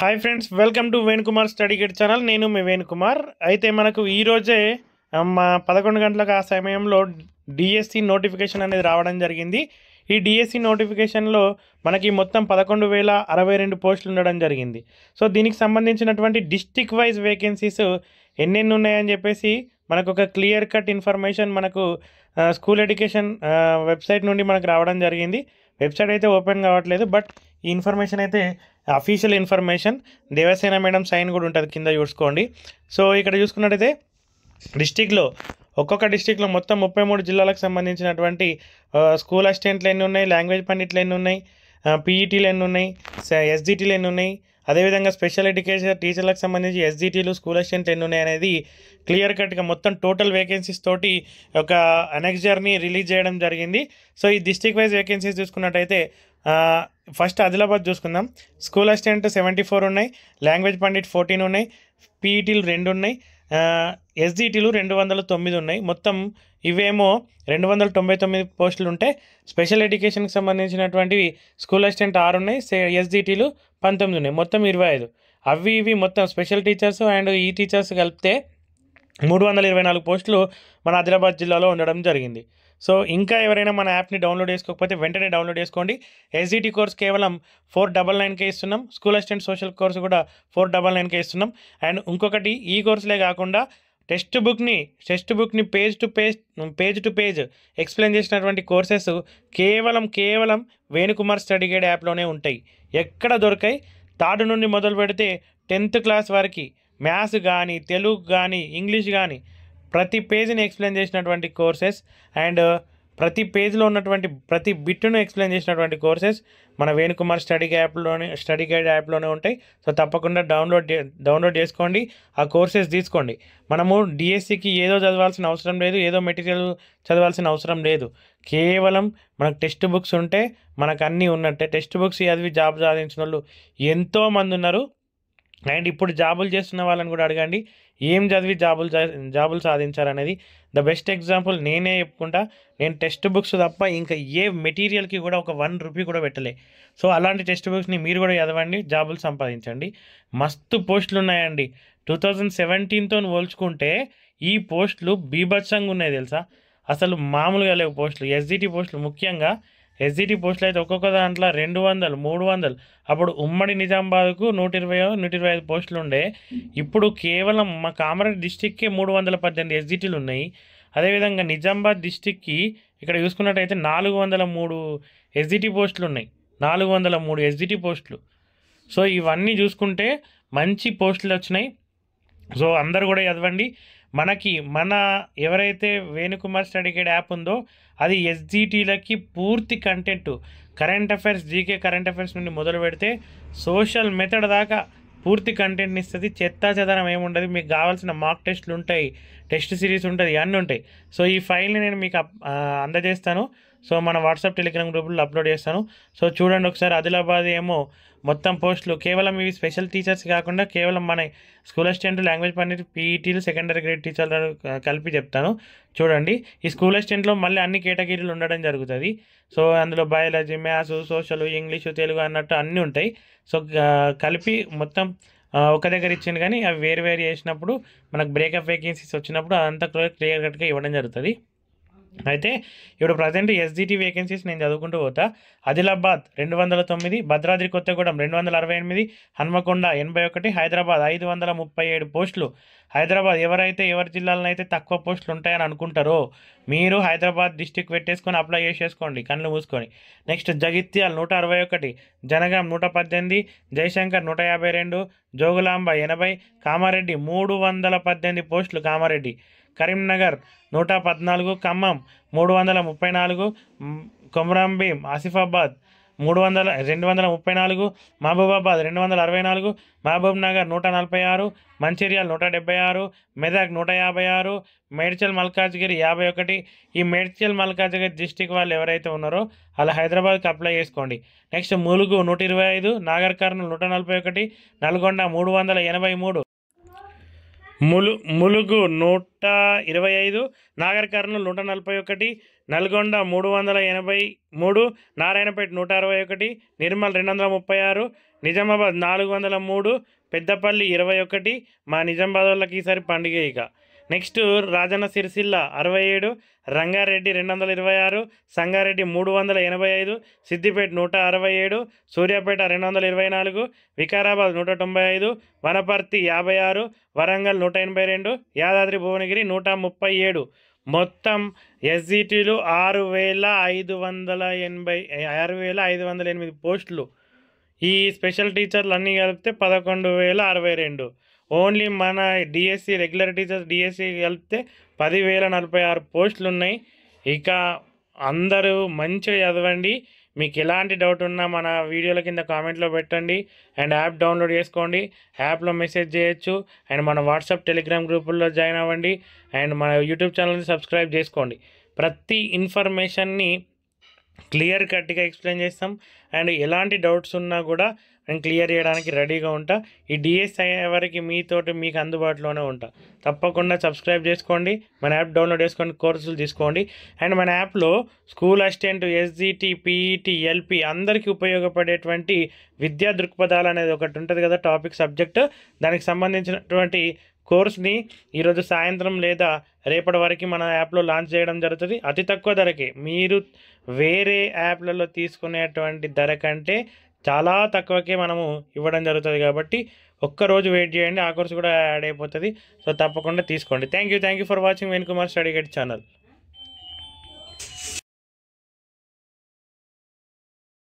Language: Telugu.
hi friends welcome to Venukumar study kit channel నేను మీ వేణుకుమార్ అయితే మనకు ఈరోజే మా పదకొండు గంటలకు ఆ సమయంలో డిఎస్సి నోటిఫికేషన్ అనేది రావడం జరిగింది ఈ డిఎస్సి నోటిఫికేషన్లో మనకి మొత్తం పదకొండు వేల అరవై రెండు పోస్టులు ఉండడం జరిగింది సో దీనికి సంబంధించినటువంటి డిస్టిక్ వైజ్ వేకెన్సీస్ ఎన్నెన్ని ఉన్నాయని చెప్పేసి మనకు ఒక క్లియర్ కట్ ఇన్ఫర్మేషన్ మనకు స్కూల్ ఎడ్యుకేషన్ వెబ్సైట్ నుండి మనకు రావడం జరిగింది వెబ్సైట్ అయితే ఓపెన్ కావట్లేదు బట్ ఈ ఇన్ఫర్మేషన్ అయితే official information Devasena madam sign కూడా ఉంటుంది కింద చూసుకోండి సో ఇక్కడ చూసుకున్నట్టయితే డిస్టిక్లో ఒక్కొక్క డిస్టిక్లో మొత్తం ముప్పై మూడు జిల్లాలకు సంబంధించినటువంటి స్కూల్ అసిస్టెంట్లు ఎన్ని ఉన్నాయి లాంగ్వేజ్ పండిట్లు ఎన్ని ఉన్నాయి పీఈటీలు e ఎన్ని ఉన్నాయి ఎస్జిటీలు ఎన్ని ఉన్నాయి అదేవిధంగా స్పెషల్ ఎడ్యుకేషన్ టీచర్లకు సంబంధించి ఎస్జిటీలు స్కూల్ అసిస్టెంట్లు ఎన్ని ఉన్నాయి అనేది క్లియర్ కట్గా మొత్తం టోటల్ వేకెన్సీస్ తోటి ఒక అనెక్స్ జర్నీ రిలీజ్ చేయడం జరిగింది సో ఈ డిస్టిక్ వైజ్ వేకెన్సీస్ చూసుకున్నట్టయితే ఫస్ట్ ఆదిలాబాద్ చూసుకుందాం స్కూల్ అసిస్టెంట్ సెవెంటీ ఫోర్ ఉన్నాయి లాంగ్వేజ్ పండిట్ ఫోర్టీన్ ఉన్నాయి పీఈటీలు రెండు ఉన్నాయి ఎస్జీటీలు రెండు వందల తొమ్మిది ఉన్నాయి మొత్తం ఇవేమో రెండు వందల తొంభై తొమ్మిది పోస్టులు ఉంటే స్పెషల్ ఎడ్యుకేషన్కి సంబంధించినటువంటివి స్కూల్ అసిస్టెంట్ ఆరు ఉన్నాయి ఎస్జీటీలు పంతొమ్మిది ఉన్నాయి మొత్తం ఇరవై ఐదు అవి ఇవి మొత్తం స్పెషల్ టీచర్స్ అండ్ ఈ టీచర్స్ కలిపితే మూడు వందల ఇరవై నాలుగు పోస్టులు మన ఆదిలాబాద్ జిల్లాలో ఉండడం జరిగింది సో ఇంకా ఎవరైనా మన యాప్ని డౌన్లోడ్ చేసుకోకపోతే వెంటనే డౌన్లోడ్ చేసుకోండి ఎస్జీటీ కోర్స్ కేవలం ఫోర్ డబల్ నైన్కే ఇస్తున్నాం స్కూల్ అసిస్టెంట్ సోషల్ కోర్స్ కూడా ఫోర్ డబల్ నైన్కే ఇస్తున్నాం అండ్ ఇంకొకటి ఈ కోర్సులే కాకుండా టెక్స్ట్ బుక్ని టెక్స్ట్ బుక్ని page to page page to page explain చేసినటువంటి కోర్సెస్ కేవలం కేవలం వేణుకుమార్ స్టడీ గైడ్ యాప్లోనే ఉంటాయి ఎక్కడ దొరికాయి థర్డ్ నుండి మొదలు పెడితే టెన్త్ క్లాస్ వరకు మ్యాథ్స్ కానీ తెలుగు కానీ ఇంగ్లీష్ కానీ ప్రతి పేజీని ఎక్స్ప్లెయిన్ చేసినటువంటి కోర్సెస్ అండ్ uh, ప్రతి పేజ్లో ఉన్నటువంటి ప్రతి బిట్ను ఎక్స్ప్లెయిన్ చేసినటువంటి కోర్సెస్ మన వేణుకుమార్ స్టడీ యాప్లోనే స్టడీ గైడ్ యాప్లోనే ఉంటాయి సో తప్పకుండా డౌన్లోడ్ డౌన్లోడ్ చేసుకోండి ఆ కోర్సెస్ తీసుకోండి మనము డిఎస్సికి e ఏదో చదవాల్సిన అవసరం లేదు ఏదో మెటీరియల్ చదవాల్సిన అవసరం లేదు కేవలం మనకు టెక్స్ట్ బుక్స్ ఉంటే మనకు అన్నీ ఉన్నట్టే టెక్స్ట్ బుక్స్ చదివి జాబ్ సాధించిన వాళ్ళు ఎంతోమంది ఉన్నారు అండ్ ఇప్పుడు జాబులు చేస్తున్న వాళ్ళని కూడా అడగండి ఏం చదివి జాబులు జాబులు సాధించాలనేది ద బెస్ట్ ఎగ్జాంపుల్ నేనే చెప్పుకుంటా నేను టెక్స్ట్ బుక్స్ తప్ప ఇంకా ఏ మెటీరియల్కి కూడా ఒక వన్ రూపీ కూడా పెట్టలే సో అలాంటి టెక్స్ట్ బుక్స్ని మీరు కూడా చదవండి జాబులు సంపాదించండి మస్తు పోస్టులు ఉన్నాయండి టూ థౌజండ్ సెవెంటీన్తో పోల్చుకుంటే ఈ పోస్టులు బీభత్సంగా ఉన్నాయి తెలుసా అసలు మామూలుగా లేవు పోస్టులు ఎస్జిటి పోస్టులు ముఖ్యంగా ఎస్జిటి పోస్టులు అయితే ఒక్కొక్క దాంట్లో రెండు వందలు మూడు వందలు అప్పుడు ఉమ్మడి నిజామాబాద్కు నూట ఇరవై నూట ఇరవై ఐదు పోస్టులు ఉండే ఇప్పుడు కేవలం మా కామారెడ్డి డిస్టిక్కే మూడు వందల పద్దెనిమిది ఎస్జిటీలు ఉన్నాయి అదేవిధంగా నిజామాబాద్ డిస్టిక్కి ఇక్కడ చూసుకున్నట్టయితే నాలుగు వందల మూడు ఎస్జిటి పోస్టులు ఉన్నాయి నాలుగు వందల మూడు ఎస్జిటి పోస్టులు సో ఇవన్నీ చూసుకుంటే మంచి పోస్టులు వచ్చినాయి సో అందరు కూడా చదవండి మనకి మన ఎవరైతే వేణుకుమార్ స్టడీ గైడ్ యాప్ ఉందో అది ఎస్జిటీలకి పూర్తి content current affairs GK current affairs నుండి మొదలు పెడితే సోషల్ మెథడ్ దాకా పూర్తి కంటెంట్ని ఇస్తుంది చెత్తా చెదనం ఏముండదు మీకు కావాల్సిన మాక్ టెస్ట్లు ఉంటాయి టెస్ట్ సిరీస్ ఉంటుంది అన్నీ ఉంటాయి సో ఈ ఫైల్ని నేను మీకు అందజేస్తాను సో మన వాట్సాప్ టెలిగ్రామ్ గ్రూప్లో అప్లోడ్ చేస్తాను సో చూడండి ఒకసారి ఆదిలాబాద్ ఏమో మొత్తం పోస్టులు కేవలం ఇవి స్పెషల్ టీచర్స్ కాకుండా కేవలం మన స్కూల్ అసిస్టెంట్ లాంగ్వేజ్ పండిట్ పీఈటీలు సెకండరీ గ్రేడ్ టీచర్లు కలిపి చెప్తాను చూడండి ఈ స్కూల్ అసిస్టెంట్లో మళ్ళీ అన్ని కేటగిరీలు ఉండడం జరుగుతుంది సో అందులో biology maths social English Telugu అన్నట్టు అన్నీ ఉంటాయి సో కలిపి మొత్తం ఒక దగ్గర ఇచ్చింది కానీ అవి వేరు వేరు చేసినప్పుడు మనకు బ్రేకప్ వేకెన్సీస్ వచ్చినప్పుడు అదంతా క్లియర్ కట్గా ఇవ్వడం జరుగుతుంది అయితే ఇప్పుడు ప్రజెంట్ ఎస్జిటి వేకెన్సీస్ నేను చదువుకుంటూ పోతా ఆదిలాబాద్ రెండు వందల తొమ్మిది భద్రాద్రి కొత్తగూడెం రెండు వందల అరవై ఎనిమిది హన్మకొండ ఎనభై ఒకటి హైదరాబాద్ ఐదు వందల ముప్పై ఏడు పోస్టులు హైదరాబాద్ ఎవరైతే ఎవరి అయితే తక్కువ పోస్టులు ఉంటాయని అనుకుంటారో మీరు హైదరాబాద్ డిస్టిక్ పెట్టేసుకొని అప్లై చేసేసుకోండి కళ్ళు మూసుకొని నెక్స్ట్ జగిత్యాల్ నూట అరవై ఒకటి జనగాం నూట పద్దెనిమిది జయశంకర్ నూట యాభై రెండు జోగులాంబ ఎనభై కామారెడ్డి మూడు వందల పద్దెనిమిది పోస్టులు కామారెడ్డి కరీంనగర్ నూట పద్నాలుగు ఖమ్మం మూడు వందల ముప్పై నాలుగు కొమరంభీం ఆసిఫాబాద్ మూడు వందల రెండు వందల ముప్పై నాలుగు మహబూబాబాద్ రెండు వందల అరవై నాలుగు మహబూబ్ నగర్ నూట నలభై ఆరు మంచిర్యాల నూట డెబ్బై ఆరు మెదక్ నూట యాభై ఆరు మేడ్చల్ మల్కాజ్గిరి యాభై ఒకటి ఈ మేడ్చల్ మల్కాజ్గిరి డిస్టిక్ వాళ్ళు ఎవరైతే ఉన్నారో అలా హైదరాబాద్కి అప్లై చేసుకోండి నెక్స్ట్ ములుగు నూట ఇరవై ఐదు నాగర్ కర్నూలు నూట నలభై ఒకటి నల్గొండ మూడు వందల ఎనభై మూడు ములు ములుగు నూట ఇరవై ఐదు నాగర్ కర్నూలు నూట నలభై ఒకటి నల్గొండ మూడు వందల ఎనభై మూడు నారాయణపేట నూట అరవై ఒకటి నిర్మల్ రెండు వందల ముప్పై ఆరు నిజామాబాద్ నాలుగు వందల మూడు పెద్దపల్లి ఇరవై ఒకటి మా నిజామాబాద్ వాళ్ళకి ఈసారి పండుగ ఇక నెక్స్ట్ రాజన్న సిరిసిల్ల అరవై ఏడు రంగారెడ్డి రెండు వందల ఇరవై ఆరు సంగారెడ్డి మూడు వందల ఎనభై ఐదు సిద్దిపేట నూట అరవై ఏడు సూర్యాపేట రెండు వందల ఇరవై నాలుగు వికారాబాద్ నూట తొంభై ఐదు వనపర్తి యాభై ఆరు వరంగల్ నూట ఎనభై రెండు యాదాద్రి భువనగిరి నూట ముప్పై ఏడు మొత్తం ఎస్జిటీలు ఆరు వేల ఐదు వందల ఎనభై ఆరు వేల ఐదు వందల ఎనిమిది పోస్టులు ఈ స్పెషల్ టీచర్లు అన్నీ కలిపితే పదకొండు వేల అరవై రెండు ఓన్లీ మన డిఎస్సి రెగ్యులర్ టీచర్స్ డిఎస్సి వెళ్తే పదివేల నలభై ఆరు పోస్టులు ఉన్నాయి ఇక అందరూ మంచిగా చదవండి మీకు ఎలాంటి డౌట్ ఉన్నా మన వీడియోల కింద కామెంట్లో పెట్టండి అండ్ యాప్ డౌన్లోడ్ చేసుకోండి యాప్లో మెసేజ్ చేయొచ్చు అండ్ మన వాట్సాప్ టెలిగ్రామ్ గ్రూపుల్లో జాయిన్ అవ్వండి అండ్ మన యూట్యూబ్ ఛానల్ని సబ్స్క్రైబ్ చేసుకోండి ప్రతి ఇన్ఫర్మేషన్ని క్లియర్ కట్గా ఎక్స్ప్లెయిన్ చేస్తాం అండ్ ఎలాంటి డౌట్స్ ఉన్నా కూడా నేను క్లియర్ చేయడానికి రెడీగా ఉంటా ఈ డిఎస్ అయ్యే వరకు మీతోటి మీకు అందుబాటులోనే ఉంటా తప్పకుండా సబ్స్క్రైబ్ చేసుకోండి మన యాప్ డౌన్లోడ్ చేసుకోండి కోర్సులు తీసుకోండి అండ్ మన యాప్లో school assistant SGT PET LP అందరికీ ఉపయోగపడేటువంటి విద్యా దృక్పథాలు అనేది ఒకటి ఉంటుంది కదా టాపిక్ సబ్జెక్టు దానికి సంబంధించినటువంటి కోర్స్ని ఈరోజు సాయంత్రం లేదా రేపటి వరకు మన యాప్లో లాంచ్ చేయడం జరుగుతుంది అతి తక్కువ ధరకే మీరు వేరే యాప్లలో తీసుకునేటువంటి ధర కంటే చాలా తక్కువకే మనము ఇవ్వడం జరుగుతుంది కాబట్టి ఒక్కరోజు వెయిట్ చేయండి ఆ కోర్స్ కూడా యాడ్ అయిపోతుంది సో తప్పకుండా తీసుకోండి thank you thank you for watching Venu Kumar study kit channel